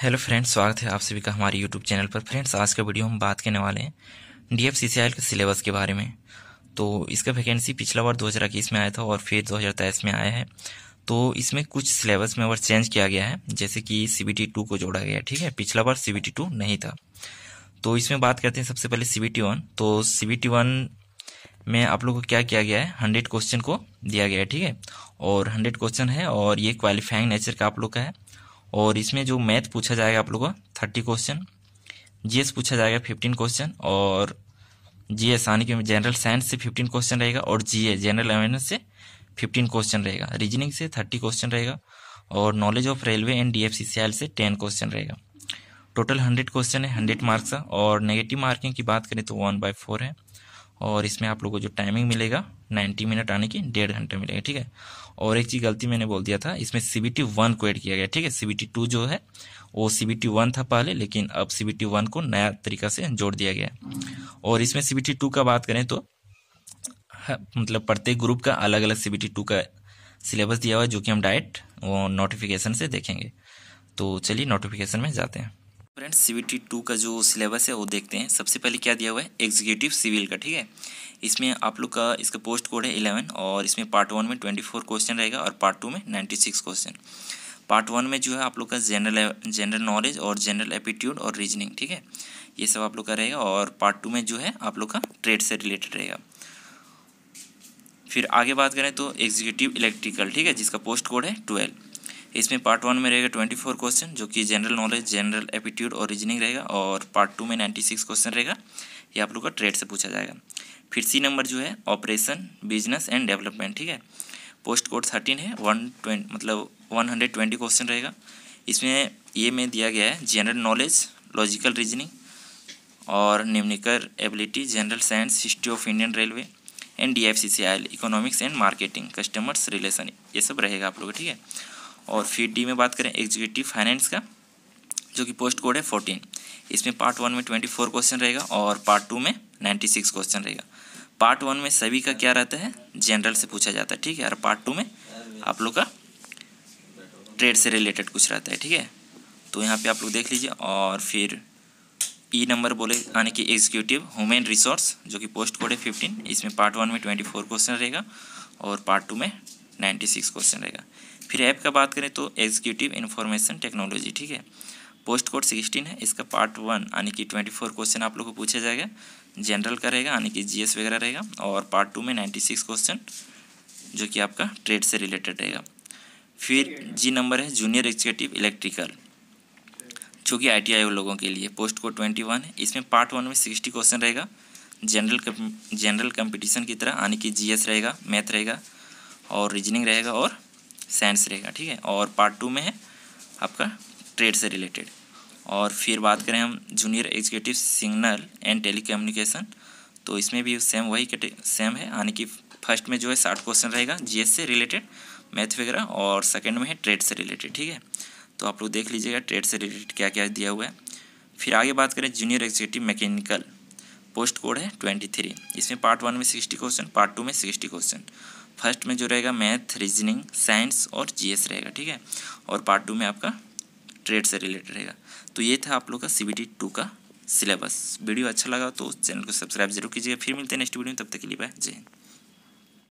hello friends स्वागत है आप सभी का हमारे यूट्यूब चैनल पर फ्रेंड्स आज का वीडियो हम बात करने वाले हैं डी एफ सी सी के सिलेबस के बारे में तो इसका वैकेंसी पिछला बार दो हज़ार इक्कीस में आया था और फिर दो हज़ार तेईस में आया है तो इसमें कुछ सिलेबस में और चेंज किया गया है जैसे कि सी बी टी टू को जोड़ा गया ठीक है पिछला बार सी बी टी टू नहीं था तो इसमें बात करते हैं सबसे पहले सी बी टी वन तो सी बी टी वन में आप लोग को क्या किया गया है हंड्रेड क्वेश्चन को दिया गया है ठीक है और हंड्रेड क्वेश्चन है और ये क्वालिफाइंग नेचर का आप लोग का है और इसमें जो मैथ पूछा जाएगा आप लोगों का थर्टी क्वेश्चन जीएस पूछा जाएगा फिफ्टीन क्वेश्चन और जीएस यानी कि जनरल साइंस से फिफ्टीन क्वेश्चन रहेगा और जीए जनरल अवेयरनेस से फिफ्टीन क्वेश्चन रहेगा रीजनिंग से थर्टी क्वेश्चन रहेगा और knowledge of railway and D F से टेन क्वेश्चन रहेगा टोटल हंड्रेड क्वेश्चन है हंड्रेड मार्क्स का और नेगेटिव मार्किंग की बात करें तो वन बाय फोर है और इसमें आप लोगों को जो टाइमिंग मिलेगा 90 मिनट आने की डेढ़ घंटे मिलेगा ठीक है और एक चीज़ गलती मैंने बोल दिया था इसमें सी बी टी वन को ऐड किया गया ठीक है सी बी टी टू जो है वो सी बी टी वन था पहले लेकिन अब सी बी टी वन को नया तरीका से जोड़ दिया गया और इसमें सी बी टी टू का बात करें तो मतलब प्रत्येक ग्रुप का अलग अलग सी बी टी टू का सिलेबस दिया हुआ है जो कि हम डायरेक्ट वो नोटिफिकेशन से देखेंगे तो चलिए नोटिफिकेशन में जाते हैं फ्रेंड्स सी टी टू का जो सिलेबस है वो देखते हैं सबसे पहले क्या दिया हुआ है एग्जीक्यूटिव सिविल का ठीक है इसमें आप लोग का इसका पोस्ट कोड है इलेवन और इसमें पार्ट वन में ट्वेंटी फोर क्वेश्चन रहेगा और पार्ट टू में ninety six question part one में जो है आप लोग का जनरल जनरल नॉलेज और जनरल एप्टीट्यूड और रीजनिंग ठीक है ये सब आप लोग का रहेगा और पार्ट टू में जो है आप लोग का ट्रेड से रिलेटेड रहेगा फिर आगे बात करें तो एग्जीक्यूटिव इलेक्ट्रिकल ठीक है जिसका पोस्ट कोड है ट्वेल्व इसमें पार्ट वन में रहेगा ट्वेंटी फोर क्वेश्चन जो कि जनरल नॉलेज जनरल एप्टीट्यूड और रीजनिंग रहेगा और पार्ट टू में नाइन्टी सिक्स क्वेश्चन रहेगा ये आप लोग का ट्रेड से पूछा जाएगा फिर सी नंबर जो है ऑपरेशन बिजनेस एंड डेवलपमेंट ठीक है पोस्ट कोड थर्टीन है वन ट्वेंट मतलब वन हंड्रेड ट्वेंटी क्वेश्चन रहेगा इसमें ये में दिया गया है जनरल नॉलेज लॉजिकल रीजनिंग और numerical ability general science history of Indian railway and D F C C I L economics and marketing customers relation ये सब रहेगा आप लोग ठीक है और फिर डी में बात करें एग्जीक्यूटिव फाइनेंस का जो कि पोस्ट कोड है फोर्टीन इसमें पार्ट वन में ट्वेंटी फोर क्वेश्चन रहेगा और पार्ट टू में नाइन्टी सिक्स क्वेश्चन रहेगा पार्ट वन में सभी का क्या रहता है जनरल से पूछा जाता है ठीक है और पार्ट टू में आप लोग का ट्रेड से रिलेटेड कुछ रहता है ठीक है तो यहाँ पे आप लोग देख लीजिए और फिर ई e नंबर बोले यानी कि एग्जीक्यूटिव ह्यूमन रिसोर्स जो कि पोस्ट कोड है फिफ्टीन इसमें पार्ट वन में ट्वेंटी फोर क्वेश्चन रहेगा और पार्ट टू में नाइन्टी सिक्स क्वेश्चन रहेगा फिर ऐप का बात करें तो एग्जीक्यूटिव इन्फॉर्मेशन टेक्नोलॉजी ठीक है पोस्ट कोड सिक्सटीन है इसका पार्ट वन यानी कि ट्वेंटी फोर क्वेश्चन आप लोगों को पूछा जाएगा जनरल का रहेगा यानी कि जीएस वगैरह रहेगा और पार्ट टू में नाइन्टी सिक्स क्वेश्चन जो कि आपका ट्रेड से रिलेटेड रहेगा फिर जी नंबर है जूनियर एग्जीक्यूटिव इलेक्ट्रिकल जो कि आई टी लोगों के लिए पोस्ट कोड ट्वेंटी वन है इसमें पार्ट वन में सिक्सटी क्वेश्चन रहेगा जनरल जनरल कंपटीशन की तरह यानी कि जीएस रहेगा मैथ रहेगा और रीजनिंग रहेगा और साइंस रहेगा ठीक है और पार्ट टू में है आपका ट्रेड से रिलेटेड और फिर बात करें हम junior executive signal and tele तो इसमें भी सेम वही सेम है यानी कि फर्स्ट में जो है साठ क्वेश्चन रहेगा जी से रिलेटेड मैथ वगैरह और सेकेंड में है ट्रेड से रिलेटेड ठीक है तो आप लोग देख लीजिएगा ट्रेड से रिलेटेड क्या क्या दिया हुआ है फिर आगे बात करें junior executive mechanical post code है ट्वेंटी थ्री इसमें पार्ट वन में सिक्सटी क्वेश्चन पार्ट टू में सिक्सटी क्वेश्चन फर्स्ट में जो रहेगा मैथ रीजनिंग साइंस और जीएस रहेगा ठीक है और पार्ट टू में आपका ट्रेड से रिलेटेड रहेगा तो ये था आप लोग का सी बी टी टू का सिलेबस वीडियो अच्छा लगा तो चैनल को सब्सक्राइब जरूर कीजिएगा फिर मिलते हैं नेक्स्ट वीडियो में तब तक के लिए बाय जय हिंद